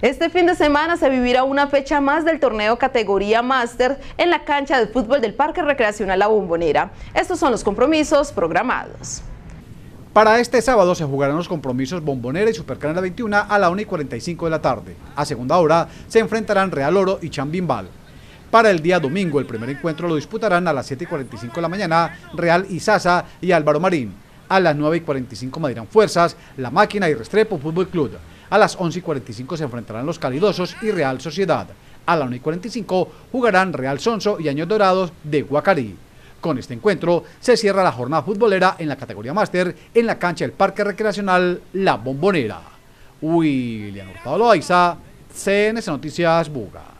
Este fin de semana se vivirá una fecha más del torneo categoría máster en la cancha de fútbol del Parque Recreacional La Bombonera. Estos son los compromisos programados. Para este sábado se jugarán los compromisos Bombonera y Supercanal 21 a la 1 y 45 de la tarde. A segunda hora se enfrentarán Real Oro y Chambimbal. Para el día domingo el primer encuentro lo disputarán a las 7 y 45 de la mañana Real y y Álvaro Marín. A las 9 y 45 Madirán Fuerzas, La Máquina y Restrepo Fútbol Club. A las 11 y 45 se enfrentarán los Calidosos y Real Sociedad. A la 1 y 45 jugarán Real Sonso y Años Dorados de Guacarí. Con este encuentro se cierra la jornada futbolera en la categoría máster en la cancha del Parque Recreacional La Bombonera. William Hurtado Loaiza, CNS Noticias Buga.